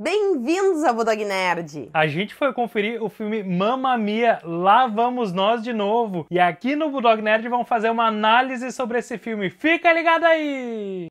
Bem-vindos ao Budog Nerd! A gente foi conferir o filme Mamma Mia, lá vamos nós de novo. E aqui no Budog Nerd vamos fazer uma análise sobre esse filme. Fica ligado aí!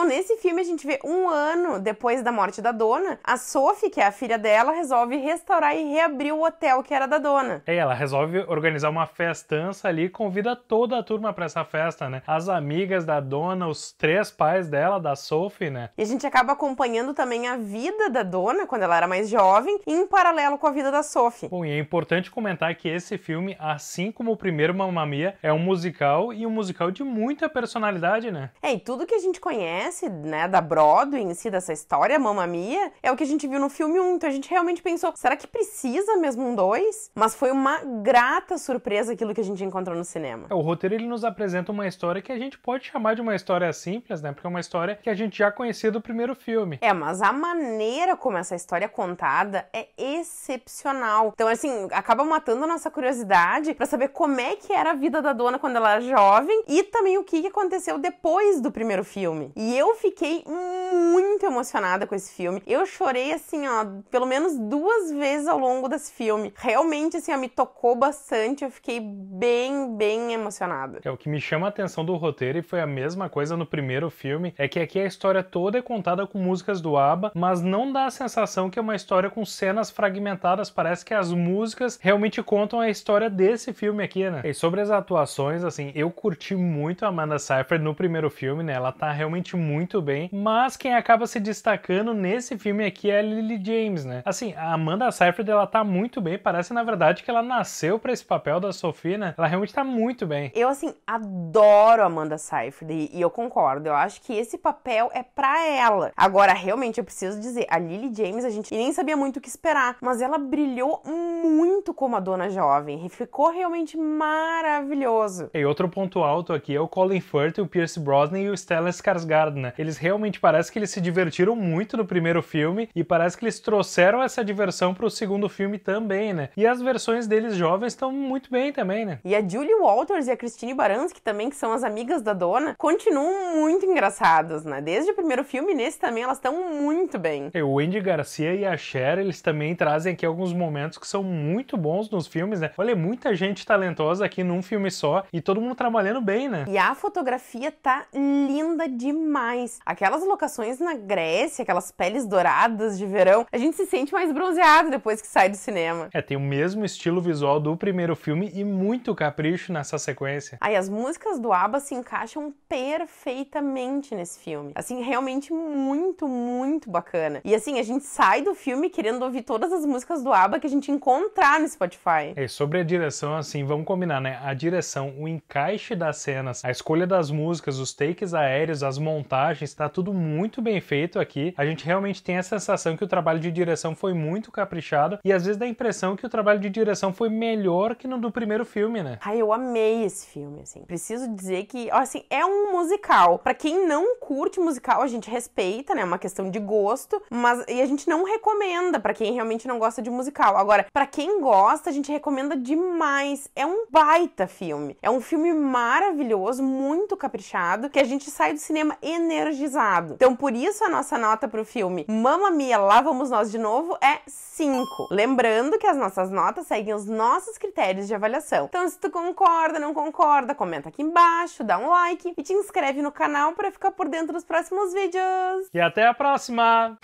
Bom, nesse filme a gente vê um ano depois da morte da dona, a Sophie, que é a filha dela, resolve restaurar e reabrir o hotel que era da dona. É, ela resolve organizar uma festança ali, convida toda a turma para essa festa, né? As amigas da dona, os três pais dela, da Sophie, né? E a gente acaba acompanhando também a vida da dona quando ela era mais jovem, em paralelo com a vida da Sophie. Bom, e é importante comentar que esse filme, assim como o primeiro Mamma Mia, é um musical e um musical de muita personalidade, né? É, e tudo que a gente conhece conhece, né, da Broadway em si, dessa história, Mamma Mia, é o que a gente viu no filme 1. Então a gente realmente pensou, será que precisa mesmo um 2? Mas foi uma grata surpresa aquilo que a gente encontrou no cinema. É, o roteiro ele nos apresenta uma história que a gente pode chamar de uma história simples, né? Porque é uma história que a gente já conhecia do primeiro filme. É, mas a maneira como essa história é contada é excepcional. Então, assim, acaba matando a nossa curiosidade para saber como é que era a vida da dona quando ela era jovem e também o que aconteceu depois do primeiro filme. E e eu fiquei muito emocionada com esse filme. Eu chorei, assim, ó, pelo menos duas vezes ao longo desse filme. Realmente, assim, ó, me tocou bastante. Eu fiquei bem, bem emocionada. É, o que me chama a atenção do roteiro, e foi a mesma coisa no primeiro filme, é que aqui a história toda é contada com músicas do ABBA, mas não dá a sensação que é uma história com cenas fragmentadas. Parece que as músicas realmente contam a história desse filme aqui, né? E sobre as atuações, assim, eu curti muito a Amanda Seyfried no primeiro filme, né? Ela tá realmente muito bem, mas quem acaba se destacando nesse filme aqui é a Lily James, né? Assim, a Amanda Seyfried, ela tá muito bem, parece na verdade que ela nasceu para esse papel da Sofia, né? Ela realmente tá muito bem. Eu, assim, adoro a Amanda Seyfried e eu concordo, eu acho que esse papel é pra ela. Agora, realmente, eu preciso dizer, a Lily James, a gente nem sabia muito o que esperar, mas ela brilhou muito como a dona jovem, ficou realmente maravilhoso. E outro ponto alto aqui é o Colin Firth, o Pierce Brosnan e o Stellan Skarsgård né? eles realmente parece que eles se divertiram muito no primeiro filme e parece que eles trouxeram essa diversão para o segundo filme também, né? E as versões deles jovens estão muito bem também, né? E a Julie Walters e a Christine Baranski também, que são as amigas da dona, continuam muito engraçadas, né? Desde o primeiro filme, nesse também, elas estão muito bem. E é, o Andy Garcia e a Cher, eles também trazem aqui alguns momentos que são muito bons nos filmes, né? Olha, é muita gente talentosa aqui num filme só e todo mundo trabalhando bem, né? E a fotografia tá linda demais Aquelas locações na Grécia, aquelas peles douradas de verão, a gente se sente mais bronzeado depois que sai do cinema. É, tem o mesmo estilo visual do primeiro filme e muito capricho nessa sequência. Aí as músicas do ABBA se encaixam perfeitamente nesse filme. Assim, realmente muito, muito bacana. E assim, a gente sai do filme querendo ouvir todas as músicas do ABBA que a gente encontrar no Spotify. É, sobre a direção, assim, vamos combinar, né? A direção, o encaixe das cenas, a escolha das músicas, os takes aéreos, as montanhas montagens, está tudo muito bem feito aqui. A gente realmente tem a sensação que o trabalho de direção foi muito caprichado e às vezes dá a impressão que o trabalho de direção foi melhor que no do primeiro filme, né? Ai, eu amei esse filme, assim. Preciso dizer que, assim, é um musical. Para quem não curte musical, a gente respeita, né? É uma questão de gosto, mas e a gente não recomenda para quem realmente não gosta de musical. Agora, para quem gosta, a gente recomenda demais. É um baita filme. É um filme maravilhoso, muito caprichado, que a gente sai do cinema e energizado. Então, por isso a nossa nota para o filme Mamma Mia, lá vamos nós de novo é 5. Lembrando que as nossas notas seguem os nossos critérios de avaliação. Então, se tu concorda, não concorda, comenta aqui embaixo, dá um like e te inscreve no canal para ficar por dentro dos próximos vídeos. E até a próxima!